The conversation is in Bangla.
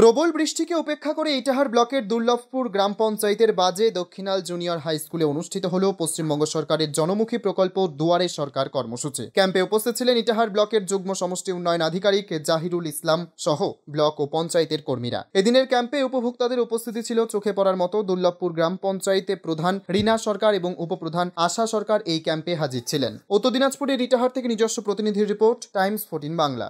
প্রবল বৃষ্টিকে উপেক্ষা করে ইটাহার ব্লকের দুর্লভপুর গ্রাম পঞ্চায়েতের বাজে দক্ষিণাল জুনিয়র হাই স্কুলে অনুষ্ঠিত হল পশ্চিমবঙ্গ সরকারের জনমুখী প্রকল্প দুয়ারে সরকার কর্মসূচি ক্যাম্পে উপস্থিত ছিলেন ইটাহার ব্লকের যুগ্ম সমষ্টি উন্নয়ন আধিকারিক জাহিরুল ইসলাম সহ ব্লক ও পঞ্চায়েতের কর্মীরা এদিনের ক্যাম্পে উপভোক্তাদের উপস্থিতি ছিল চোখে পড়ার মতো দুর্লভপুর গ্রাম পঞ্চায়েতে প্রধান রীনা সরকার এবং উপপ্রধান আশা সরকার এই ক্যাম্পে হাজির ছিলেন উত্তর দিনাজপুরের ইটাহার থেকে নিজস্ব প্রতিনিধির রিপোর্ট টাইমস ফোরটিন বাংলা